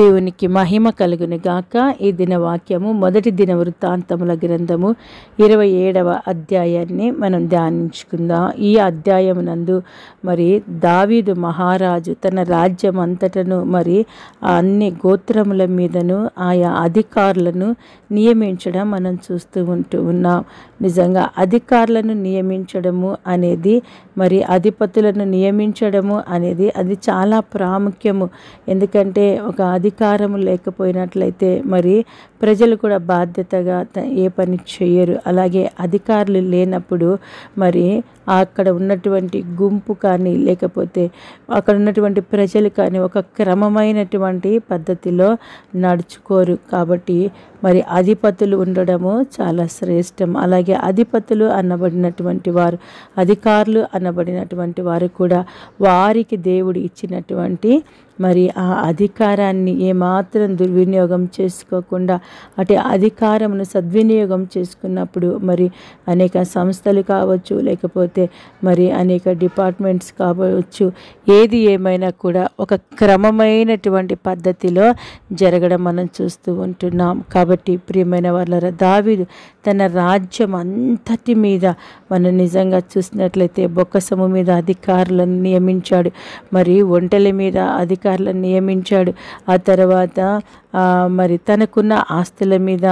దేవునికి మహిమ గాక ఈ దినవాక్యము మొదటి దిన వృత్తాంతముల గ్రంథము ఇరవై ఏడవ అధ్యాయాన్ని మనం ధ్యానించుకుందాం ఈ అధ్యాయమునందు మరి దావీదు మహారాజు తన రాజ్యం అంతటను మరి అన్ని గోత్రముల మీదను ఆయా అధికారులను నియమించడం మనం చూస్తూ ఉంటూ ఉన్నాం నిజంగా అధికారులను నియమించడము అనేది మరి అధిపతులను నియమించడము అనేది అది చాలా ప్రాముఖ్యము ఎందుకంటే ఒక అధికారం లేకపోయినట్లయితే మరి ప్రజలు కూడా బాధ్యతగా ఏ పని చేయరు అలాగే అధికారులు లేనప్పుడు మరి అక్కడ ఉన్నటువంటి గుంపు కానీ లేకపోతే అక్కడ ఉన్నటువంటి ప్రజలు కానీ ఒక క్రమమైనటువంటి పద్ధతిలో నడుచుకోరు కాబట్టి మరి అధిపతులు ఉండడము చాలా శ్రేష్టం అలాగే అధిపతులు అన్నబడినటువంటి వారు అధికారులు అన్నబడినటువంటి వారు కూడా వారికి దేవుడు ఇచ్చినటువంటి మరి ఆ అధికారాన్ని ఏమాత్రం దుర్వినియోగం చేసుకోకుండా అటు అధికారమును సద్వినియోగం చేసుకున్నప్పుడు మరి అనేక సంస్థలు కావచ్చు లేకపోతే మరి అనేక డిపార్ట్మెంట్స్ కావచ్చు ఏది ఏమైనా కూడా ఒక క్రమమైనటువంటి పద్ధతిలో జరగడం మనం చూస్తూ ఉంటున్నాం కాబట్టి ప్రియమైన వాళ్ళ దావిదు తన రాజ్యం అంతటి మీద మనం నిజంగా చూసినట్లయితే బొక్కసము మీద అధికారులను నియమించాడు మరి ఒంటల మీద అధిక అధికారులను నియమించాడు ఆ తర్వాత మరి తనకున్న ఆస్తుల మీద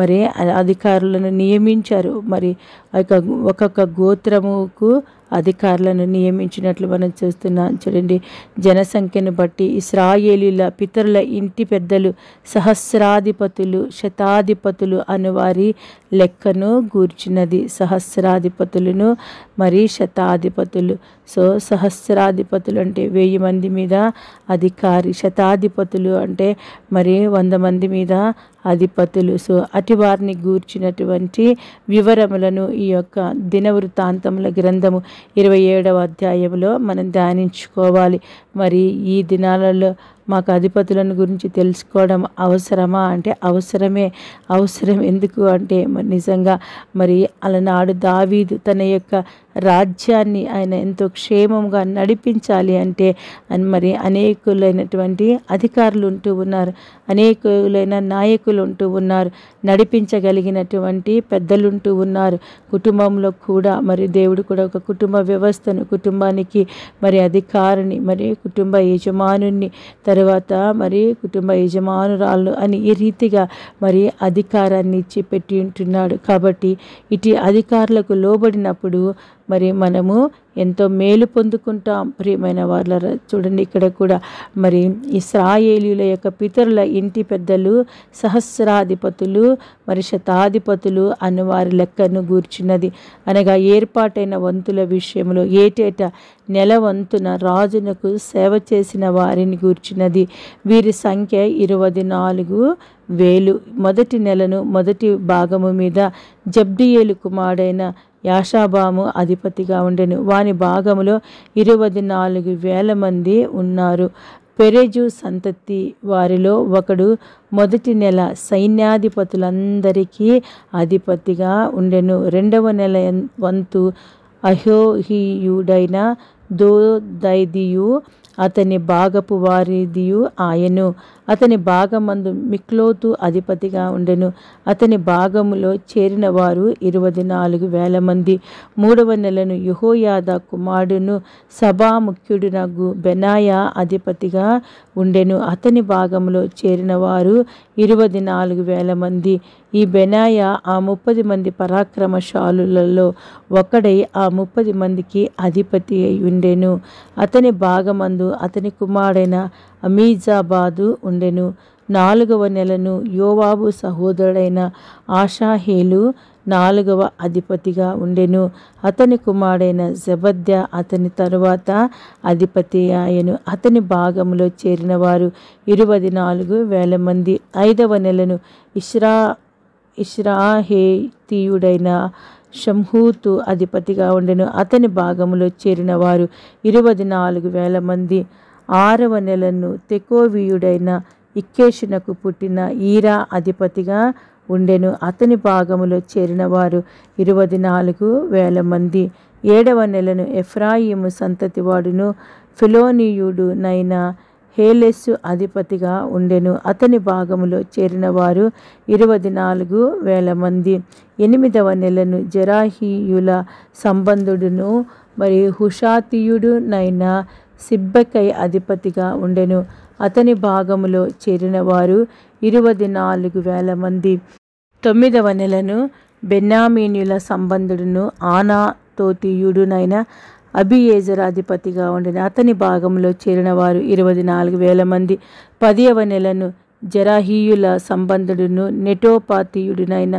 మరి అధికారులను నియమించారు మరి ఒక్కొక్క గోత్రముకు అధికారులను నియమించినట్లు మనం చూస్తున్నాం చూడండి జనసంఖ్యను బట్టి ఇస్రాయేలీల పితరుల ఇంటి పెద్దలు సహస్రాధిపతులు శతాధిపతులు అను వారి లెక్కను గూర్చినది సహస్రాధిపతులను మరి శతాధిపతులు సో సహస్రాధిపతులు అంటే వెయ్యి మంది మీద అధికారి శతాధిపతులు అంటే మరి వంద మంది మీద అధిపతులు సో అటివారిని గూర్చినటువంటి వివరములను ఈ యొక్క దినవృత్తాంతముల గ్రంథము ఇరవై ఏడవ అధ్యాయంలో మనం ధ్యానించుకోవాలి మరి ఈ దినాలలో మాకు అధిపతులను గురించి తెలుసుకోవడం అవసరమా అంటే అవసరమే అవసరం ఎందుకు అంటే మరి నిజంగా మరి అలనాడు దావీదు తన యొక్క రాజ్యాన్ని ఆయన ఎంతో క్షేమంగా నడిపించాలి అంటే మరి అనేకులైనటువంటి అధికారులు ఉంటూ ఉన్నారు అనేకులైన నాయకులు ఉంటూ ఉన్నారు నడిపించగలిగినటువంటి పెద్దలుంటూ ఉన్నారు కుటుంబంలో కూడా మరి దేవుడు కూడా ఒక కుటుంబ వ్యవస్థను కుటుంబానికి మరి అధికారిని మరి కుటుంబ యజమానుని తర్వాత మరి కుటుంబ యజమానురాలు అని ఈ రీతిగా మరి అధికారాన్ని ఇచ్చి పెట్టి ఉంటున్నాడు కాబట్టి ఇటు అధికారులకు లోబడినప్పుడు మరి మనము ఎంతో మేలు పొందుకుంటాం ప్రియమైన వాళ్ళ చూడండి ఇక్కడ కూడా మరి ఇస్రాయేలీల యొక్క పితరుల ఇంటి పెద్దలు సహస్రాధిపతులు మరి శతాధిపతులు అన్న వారి లెక్కను గూర్చినది అనగా ఏర్పాటైన వంతుల విషయంలో ఏటేటా నెల వంతున రాజునకు సేవ చేసిన వారిని గూర్చినది వీరి సంఖ్య ఇరవై నాలుగు వేలు మొదటి నెలను మొదటి భాగము మీద జబ్డియేలు కుమారుడైన యాషాబాము అధిపతిగా ఉండెను వాని భాగములో ఇరవై నాలుగు వేల మంది ఉన్నారు పెరేజు సంతతి వారిలో ఒకడు మొదటి నెల సైన్యాధిపతులందరికీ అధిపతిగా ఉండెను రెండవ నెల వంతు అహోహియుడైన దోదైదియు అతని భాగపు వారిదియు ఆయను అతని భాగమందు మిక్లోతు అధిపతిగా ఉండెను అతని భాగములో చేరిన వారు ఇరవై నాలుగు వేల మంది మూడవ నెలను యుహోయాద కుమారుడును నగు బెనాయా అధిపతిగా ఉండెను అతని భాగంలో చేరిన వారు ఇరవై నాలుగు వేల మంది ఈ బెనాయ ఆ ముప్పది మంది పరాక్రమశాలులలో ఒకడై ఆ ముప్పది మందికి అధిపతి అయి ఉండెను అతని భాగమందు అతని కుమారుడైన అమీజాబాదు ఉండెను నాలుగవ నెలను యోవాబు సహోదరుడైన ఆషాహేలు నాలుగవ అధిపతిగా ఉండెను అతని కుమారుడైన జబద్య అతని తరువాత అధిపతి ఆయను అతని భాగంలో చేరిన వారు ఇరవై నాలుగు వేల మంది ఐదవ నెలను ఇష్రా ఇష్రాహేతీయుడైన షంహూతు అధిపతిగా ఉండెను అతని భాగంలో చేరిన వారు ఇరవై నాలుగు వేల మంది ఆరవ నెలను తెకోవీయుడైన ఇక్కేషునకు పుట్టిన ఈరా అధిపతిగా ఉండెను అతని భాగములో చేరిన వారు ఇరవై నాలుగు వేల మంది ఏడవ నెలను ఎఫ్రాయిము సంతతివాడును ఫిలోనీయుడునైన హేలెస్సు అధిపతిగా ఉండెను అతని భాగంలో చేరిన వారు ఇరవై నాలుగు వేల మంది ఎనిమిదవ నెలను జరాహీయుల సంబంధుడును మరియు హుషాతీయుడునైన సిబ్బకై అధిపతిగా ఉండెను అతని భాగములో చేరిన వారు ఇరవై నాలుగు వేల మంది తొమ్మిదవ నెలను బెన్నామీనుల సంబంధుడును ఆనా తోతీయుడునైన అభియేజరాధిపతిగా ఉండిన అతని భాగంలో చేరిన వారు ఇరవై నాలుగు వేల మంది పదియవ నెలను జరాహీయుల సంబంధుడును నెటోపాతీయుడినైన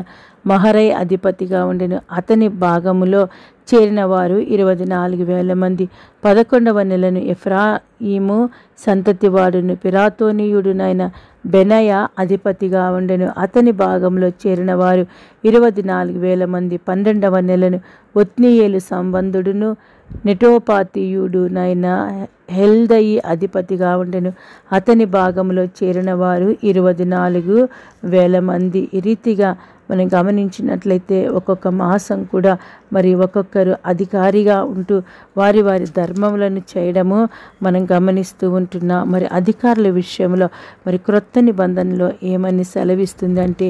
మహరై అధిపతిగా ఉండెను అతని భాగములో చేరిన వారు ఇరవై నాలుగు వేల మంది పదకొండవ నెలను ఎఫ్రాయిము సంతతివాడును పిరాతోనీయుడునైన బెనయ అధిపతిగా ఉండెను అతని భాగంలో చేరిన వారు ఇరవై నాలుగు వేల మంది పన్నెండవ నెలను ఒత్నియేలు సంబంధుడును నెటోపాతీయుడునైన హెల్దయి అధిపతిగా ఉండెను అతని భాగంలో చేరిన వారు ఇరవై నాలుగు వేల మంది ఈ రీతిగా మనం గమనించినట్లయితే ఒక్కొక్క మాసం కూడా మరి ఒక్కొక్కరు అధికారిగా ఉంటూ వారి వారి ధర్మములను చేయడము మనం గమనిస్తూ ఉంటున్నాం మరి అధికారుల విషయంలో మరి క్రొత్త నిబంధనలో ఏమని సెలవిస్తుందంటే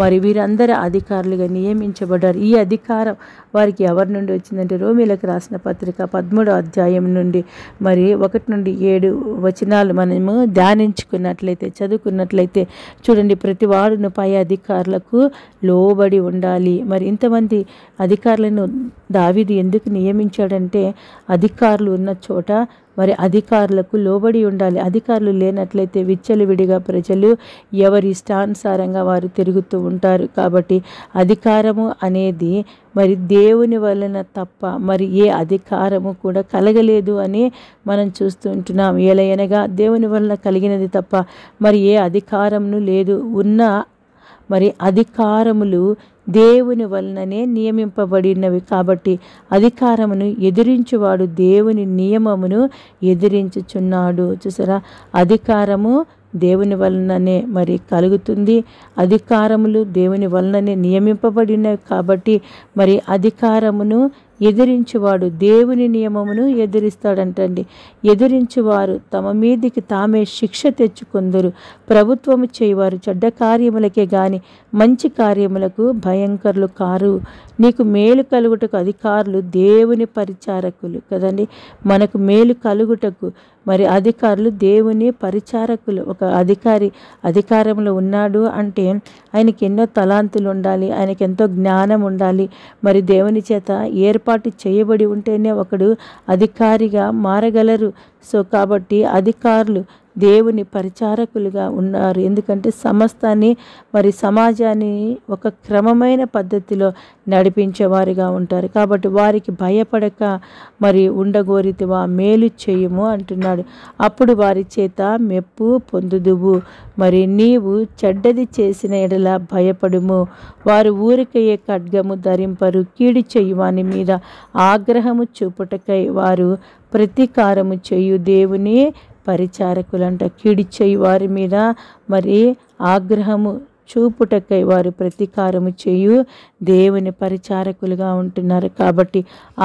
మరి వీరందరూ అధికారులుగా నియమించబడ్డారు ఈ అధికారం వారికి ఎవరి నుండి వచ్చిందంటే రోమిలకు రాసిన పత్రిక పదమూడో అధ్యాయం నుండి మరి ఒకటి నుండి ఏడు వచనాలు మనము ధ్యానించుకున్నట్లయితే చదువుకున్నట్లయితే చూడండి ప్రతి వాడును పై అధికారులకు లోబడి ఉండాలి మరి ఇంతమంది అధికారులను స్త్రీలను దావిది ఎందుకు నియమించాడంటే అధికారులు ఉన్న చోట మరి అధికారులకు లోబడి ఉండాలి అధికారులు లేనట్లయితే విడిగా ప్రజలు ఎవరి ఇష్టానుసారంగా వారు తిరుగుతూ ఉంటారు కాబట్టి అధికారము అనేది మరి దేవుని వలన తప్ప మరి ఏ అధికారము కూడా కలగలేదు అని మనం చూస్తూ ఉంటున్నాం ఏలయనగా దేవుని వలన కలిగినది తప్ప మరి ఏ అధికారమును లేదు ఉన్న మరి అధికారములు దేవుని వలననే నియమింపబడినవి కాబట్టి అధికారమును ఎదిరించువాడు దేవుని నియమమును ఎదిరించుచున్నాడు చూసారా అధికారము దేవుని వలననే మరి కలుగుతుంది అధికారములు దేవుని వలననే నియమింపబడినవి కాబట్టి మరి అధికారమును ఎదిరించేవాడు దేవుని నియమమును ఎదిరిస్తాడంటండి ఎదిరించేవారు తమ మీదికి తామే శిక్ష తెచ్చుకొందరు ప్రభుత్వము చేయవారు చెడ్డ కార్యములకే గాని మంచి కార్యములకు భయంకరులు కారు నీకు మేలు కలుగుటకు అధికారులు దేవుని పరిచారకులు కదండి మనకు మేలు కలుగుటకు మరి అధికారులు దేవుని పరిచారకులు ఒక అధికారి అధికారంలో ఉన్నాడు అంటే ఆయనకి ఎన్నో తలాంతులు ఉండాలి ఆయనకి ఎంతో జ్ఞానం ఉండాలి మరి దేవుని చేత ఏర్పాటు చేయబడి ఉంటేనే ఒకడు అధికారిగా మారగలరు సో కాబట్టి అధికారులు దేవుని పరిచారకులుగా ఉన్నారు ఎందుకంటే సమస్తాన్ని మరి సమాజాన్ని ఒక క్రమమైన పద్ధతిలో నడిపించేవారుగా ఉంటారు కాబట్టి వారికి భయపడక మరి వా మేలు చేయము అంటున్నాడు అప్పుడు వారి చేత మెప్పు పొందుదువు మరి నీవు చెడ్డది చేసిన ఎడల భయపడుము వారు ఊరికయ్యే ఖడ్గము ధరింపరు కీడి చేయువాని మీద ఆగ్రహము చూపుటకై వారు ప్రతీకారము చేయు దేవుని పరిచారకులంట కిడి చేయి వారి మీద మరి ఆగ్రహము చూపుటకై వారు ప్రతీకారము చేయు దేవుని పరిచారకులుగా ఉంటున్నారు కాబట్టి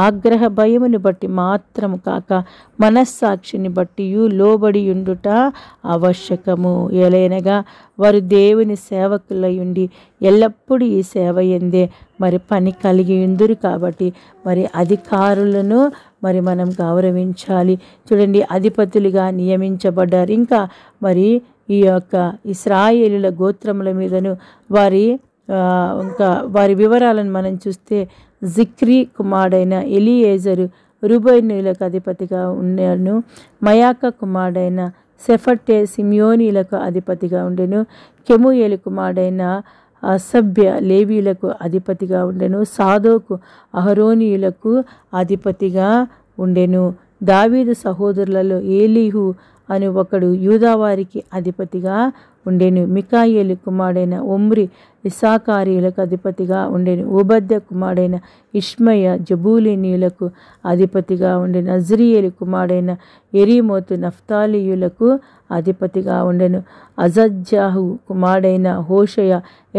ఆగ్రహ భయమును బట్టి మాత్రము కాక మనస్సాక్షిని బట్టి లోబడి ఉండుట ఆవశ్యకము ఎలైనగా వారు దేవుని సేవకులై ఉండి ఎల్లప్పుడూ ఈ సేవ ఎందే మరి పని కలిగి ఉందరు కాబట్టి మరి అధికారులను మరి మనం గౌరవించాలి చూడండి అధిపతులుగా నియమించబడ్డారు ఇంకా మరి ఈ యొక్క ఇస్రాయేలుల గోత్రముల మీదను వారి ఇంకా వారి వివరాలను మనం చూస్తే జిక్రీ కుమారుడైన ఎలియేజరు రుబైనులకు అధిపతిగా ఉన్నాను మయాక కుమారుడైన సెఫర్టే సిమ్యోనీలకు అధిపతిగా ఉండెను కెముయేలు కుమారుడైన అసభ్య లేవీలకు అధిపతిగా ఉండెను సాధోకు అహరోనీయులకు అధిపతిగా ఉండెను దావీదు సహోదరులలో ఏలీహు అని ఒకడు యూదావారికి అధిపతిగా ఉండేను మికాయేలు కుమారుడైన ఒమ్రి ఇసాకారీలకు అధిపతిగా ఉండేను ఉబద్య కుమారుడైన ఇష్మయ జబూలినీయులకు అధిపతిగా ఉండేను అజ్రియేలు కుమారుడైన ఎరీమోతు నఫ్తాలియులకు అధిపతిగా ఉండెను అజజ్జాహు కుమారుడైన హోషయ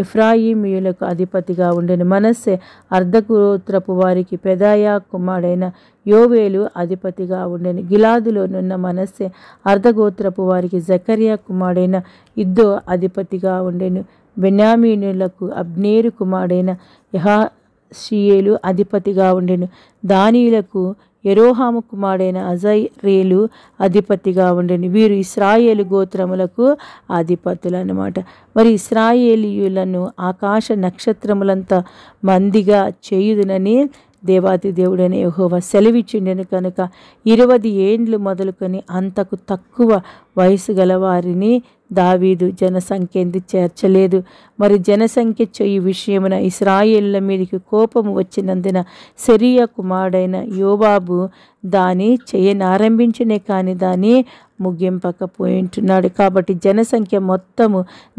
ఎఫ్రాయిమియులకు అధిపతిగా ఉండెను మనస్సే అర్ధకురోత్రపు వారికి పెదాయా కుమారుడైన యోవేలు అధిపతిగా ఉండెను గిలాదులోనున్న మనస్సే అర్ధగోత్రపు వారికి జకర్యా కుమారుడైన ఇద్దో అధిపతిగా ఉండెను బెనామీనులకు అబ్నేరు కుమారుడైన యహాషియేలు అధిపతిగా ఉండెను దానిలకు ఎరోహాము కుమారుడైన అజయ్ రేలు అధిపతిగా ఉండెను వీరు ఇస్రాయేలు గోత్రములకు అధిపతులు అనమాట మరి ఇస్రాయేలీయులను ఆకాశ నక్షత్రములంత మందిగా చేయుదునని దేవాది దేవుడైన యహోవ సెలవిచ్చిండెను కనుక ఇరవై ఏండ్లు మొదలుకొని అంతకు తక్కువ వయసు గల వారిని దావీదు ఎందుకు చేర్చలేదు మరి జనసంఖ్య చెయ్యి విషయమున ఇస్రాయేళ్ల మీదకి కోపము వచ్చినందున శరీయ కుమారుడైన యోబాబు దాని చేయనారంభించనే కానీ దాని ముగింపకపోయింటున్నాడు కాబట్టి జనసంఖ్య మొత్తము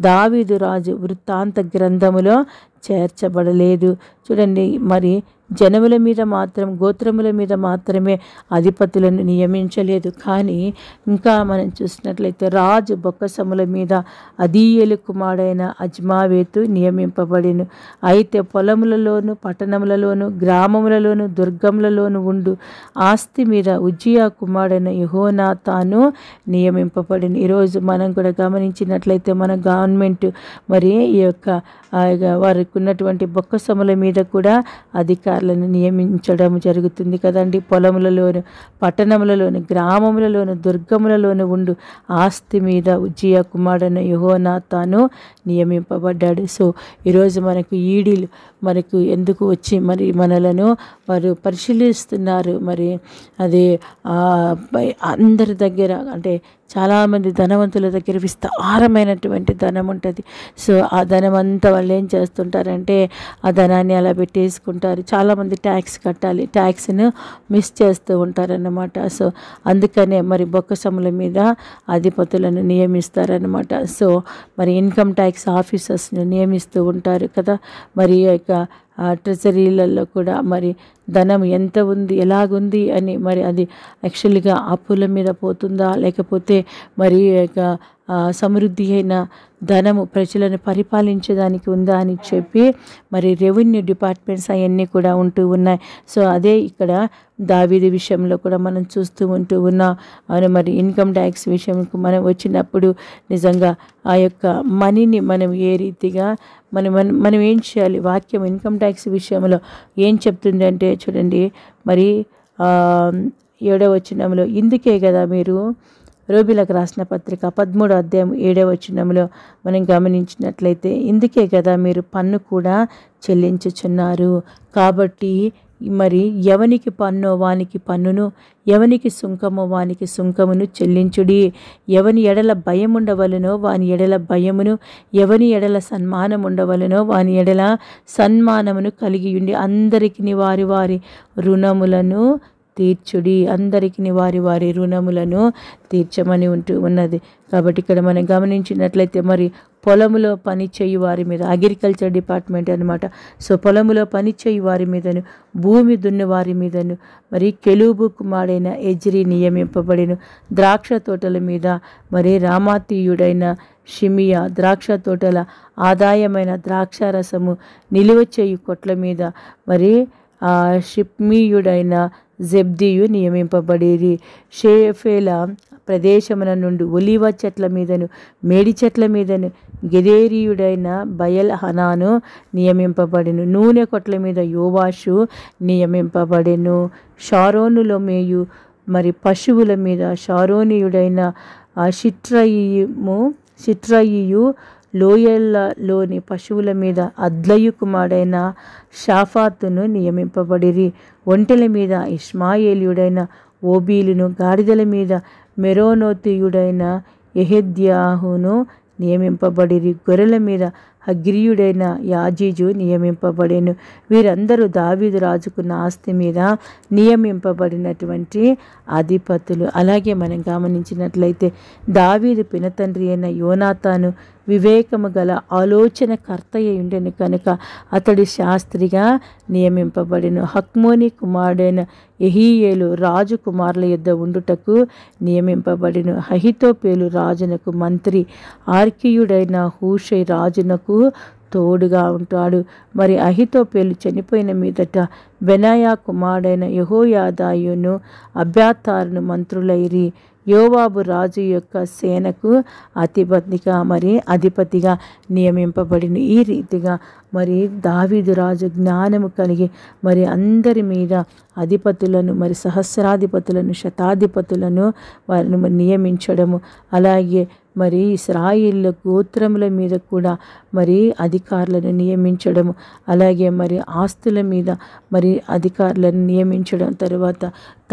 దావీదు రాజు వృత్తాంత గ్రంథములో చేర్చబడలేదు చూడండి మరి జనముల మీద మాత్రం గోత్రముల మీద మాత్రమే అధిపతులను నియమించలేదు కానీ ఇంకా మనం చూసినట్లయితే రాజు బొక్కసముల మీద అదీయలు కుమారుడైన అజ్మావేతు నియమింపబడిను అయితే పొలములలోను పట్టణములలోను గ్రామములలోను దుర్గములలోను ఉండు ఆస్తి మీద ఉజ్జియా కుమారుడైన యహోనా తాను నియమింపబడిను ఈరోజు మనం కూడా గమనించినట్లయితే మన గవర్నమెంట్ మరి ఈ యొక్క వారికి ఉన్నటువంటి బొక్కసముల మీద కూడా అధికారం అధికారులను నియమించడం జరుగుతుంది కదండి పొలములలోను పట్టణములలోను గ్రామములలోను దుర్గములలోను ఉండు ఆస్తి మీద ఉజ్జయ కుమారుడైన యహోనా తాను నియమింపబడ్డాడు సో ఈరోజు మనకు ఈడీలు మనకు ఎందుకు వచ్చి మరి మనలను వారు పరిశీలిస్తున్నారు మరి అది అందరి దగ్గర అంటే చాలామంది ధనవంతుల దగ్గర విస్తారమైనటువంటి ధనం ఉంటుంది సో ఆ ధనం అంతా వాళ్ళు ఏం చేస్తుంటారంటే ఆ ధనాన్ని అలా పెట్టేసుకుంటారు చాలా చాలామంది ట్యాక్స్ కట్టాలి ట్యాక్స్ను మిస్ చేస్తూ ఉంటారన్నమాట సో అందుకనే మరి బొక్కసముల మీద అధిపతులను నియమిస్తారనమాట సో మరి ఇన్కమ్ ట్యాక్స్ ఆఫీసర్స్ని నియమిస్తూ ఉంటారు కదా మరి యొక్క ట్రెజరీలలో కూడా మరి ధనం ఎంత ఉంది ఎలాగుంది అని మరి అది యాక్చువల్గా అప్పుల మీద పోతుందా లేకపోతే మరి యొక్క సమృద్ధి అయిన ధనము ప్రజలను పరిపాలించడానికి ఉందా అని చెప్పి మరి రెవెన్యూ డిపార్ట్మెంట్స్ అవన్నీ కూడా ఉంటూ ఉన్నాయి సో అదే ఇక్కడ దావీది విషయంలో కూడా మనం చూస్తూ ఉంటూ ఉన్నాం మరి ఇన్కమ్ ట్యాక్స్ విషయంకు మనం వచ్చినప్పుడు నిజంగా ఆ యొక్క మనీని మనం ఏ రీతిగా మనం మనం ఏం చేయాలి వాక్యం ఇన్కమ్ ట్యాక్స్ విషయంలో ఏం చెప్తుంది అంటే చూడండి మరి ఏడవ వచ్చినంలో ఇందుకే కదా మీరు రోబిలకు రాసిన పత్రిక పదమూడు అధ్యాయం ఏడవ వచనంలో మనం గమనించినట్లయితే ఇందుకే కదా మీరు పన్ను కూడా చెల్లించుచున్నారు కాబట్టి మరి ఎవనికి పన్నో వానికి పన్నును ఎవనికి సుంకమో వానికి సుంకమును చెల్లించుడి ఎవని ఎడల భయం ఉండవలనో వాని ఎడల భయమును ఎవని ఎడల సన్మానం ఉండవలనో వాని ఎడల సన్మానమును కలిగి ఉండి అందరికీ వారి వారి రుణములను తీర్చుడి అందరికీ వారి వారి రుణములను తీర్చమని ఉంటూ ఉన్నది కాబట్టి ఇక్కడ మనం గమనించినట్లయితే మరి పొలములో పని వారి మీద అగ్రికల్చర్ డిపార్ట్మెంట్ అనమాట సో పొలములో పని వారి మీదను భూమి దున్న వారి మీదను మరి కెలుబు కుమారుడైన ఎజ్రి నియమింపబడిను ద్రాక్ష తోటల మీద మరి రామాతీయుడైన షిమియా ద్రాక్ష తోటల ఆదాయమైన ద్రాక్ష రసము నిలువ చేయు కొట్ల మీద మరి షిప్మీయుడైన జెబ్దియు నియమింపబడేది షేఫేల ప్రదేశమున నుండి ఒలివ చెట్ల మీదను మేడి చెట్ల మీదను గెదేరియుడైన బయల్ హనాను నియమింపబడెను నూనె కొట్ల మీద యోవాషు నియమింపబడెను షారోనులో మేయు మరి పశువుల మీద షారోనియుడైన చిత్రయీము చిత్రయియు లోయల్లలోని పశువుల మీద అద్లయు కుమారుడైన షాఫాతును నియమింపబడిరి ఒంటెల మీద ఇష్మాయేలియుడైన ఓబీలును గాడిదల మీద మెరోనోతియుడైన ఎహెద్యాహును నియమింపబడిరి గొర్రెల మీద అగ్రియుడైన యాజీజు నియమింపబడేను వీరందరూ దావీదు రాజుకున్న ఆస్తి మీద నియమింపబడినటువంటి అధిపతులు అలాగే మనం గమనించినట్లయితే దావీదు పినతండ్రి అయిన యోనాతాను వివేకము గల ఆలోచనకర్త అయి కనుక అతడి శాస్త్రిగా నియమింపబడిను హక్మోని కుమారుడైన ఎహియేలు రాజు కుమారుల యొద్ద ఉండుటకు నియమింపబడిను హహితోపేలు రాజునకు మంత్రి ఆర్కియుడైన హూషై రాజునకు తోడుగా ఉంటాడు మరి అహితోపేలు చనిపోయిన మీదట బెనాయా కుమారుడైన యహోయాదాయును అభ్యాతారును మంత్రులైరి యోవాబు రాజు యొక్క సేనకు అతిపతిగా మరి అధిపతిగా నియమింపబడిన ఈ రీతిగా మరి దావీదు రాజు జ్ఞానము కలిగి మరి అందరి మీద అధిపతులను మరి సహస్రాధిపతులను శతాధిపతులను వారిని నియమించడము అలాగే మరి ఇస్రాయిల్ గోత్రముల మీద కూడా మరి అధికారులను నియమించడము అలాగే మరి ఆస్తుల మీద మరి అధికారులను నియమించడం తర్వాత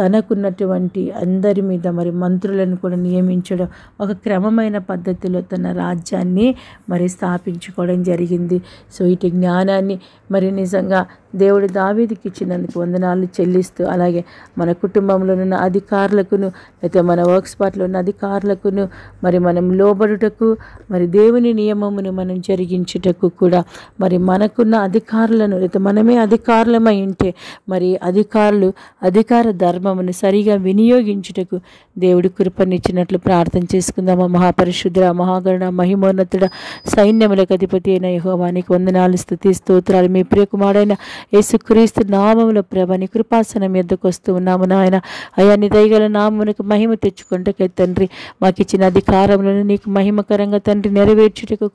తనకున్నటువంటి అందరి మీద మరి మంత్రులను కూడా నియమించడం ఒక క్రమమైన పద్ధతిలో తన రాజ్యాన్ని మరి స్థాపించుకోవడం జరిగింది సో ఇటు జ్ఞానాన్ని మరి నిజంగా దేవుడు దావీదికి ఇచ్చినందుకు వందనాలు చెల్లిస్తూ అలాగే మన కుటుంబంలో ఉన్న అధికారులకును లేకపోతే మన వర్క్ స్పాట్లో ఉన్న అధికారులకును మరి మనం లోబడుటకు మరి దేవుని నియమమును మనం జరిగించుటకు కూడా మరి మనకున్న అధికారులను లేకపోతే మనమే అధికారులమై ఉంటే మరి అధికారులు అధికార ధర్మమును సరిగా వినియోగించుటకు దేవుడు కృపనిచ్చినట్లు ప్రార్థన చేసుకుందామా మహాపరిశుద్ర మహాగరుణ మహిమోన్నతుడ సైన్యములకు అధిపతి అయిన యహోవానికి వందనాలు స్థుతి స్తోత్రాలు మీ ప్రియకుమారైన యేసుక్రీస్తు నామములు ప్రభ నీ కృపాసనం ఎద్దుకు వస్తూ ఉన్నాము నాయన అయ్యా నీ దయగల నామమునకు మహిమ తెచ్చుకుంటకే తండ్రి మాకు ఇచ్చిన అధికారములను నీకు మహిమకరంగా తండ్రి నెరవేర్చుటకు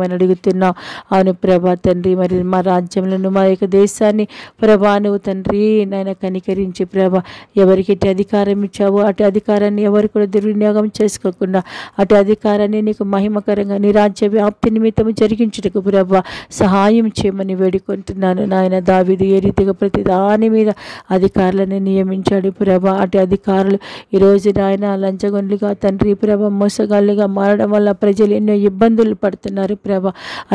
మనం అడుగుతున్నావు అవును ప్రభా తండ్రి మరి మా రాజ్యములను మా యొక్క దేశాన్ని ప్రభా నువ్వు తండ్రి నాయన కనికరించి ప్రభా ఎవరికి ఇటు అధికారం ఇచ్చావో అటు అధికారాన్ని ఎవరు కూడా దుర్వినియోగం చేసుకోకుండా అటు అధికారాన్ని నీకు మహిమకరంగా నీ రాజ్య వ్యాప్తి నిమిత్తం జరిగించుటకు ప్రభా సహాయం చేయమని వేడుకుంటున్నాను నాయన దావిది ఏ రీతిగా ప్రతి దాని మీద అధికారులను నియమించాడు ప్రభ అటు అధికారులు ఈరోజు నాయన లంచగొండ్లుగా తండ్రి ప్రభ మోసగాళ్ళుగా మారడం వల్ల ప్రజలు ఎన్నో ఇబ్బందులు పడుతున్నారు ప్రభ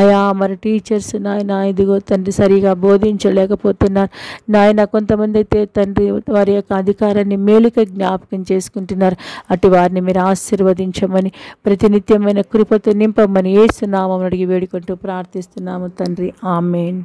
అయా మరి టీచర్స్ నాయన ఇదిగో తండ్రి సరిగా బోధించలేకపోతున్నారు నాయన కొంతమంది అయితే తండ్రి వారి యొక్క అధికారాన్ని మేలుక జ్ఞాపకం చేసుకుంటున్నారు అటు వారిని మీరు ఆశీర్వదించమని ప్రతినిత్యమైన కృపతో నింపమని ఏసునామం అడిగి వేడుకుంటూ ప్రార్థిస్తున్నాము తండ్రి ఆమెన్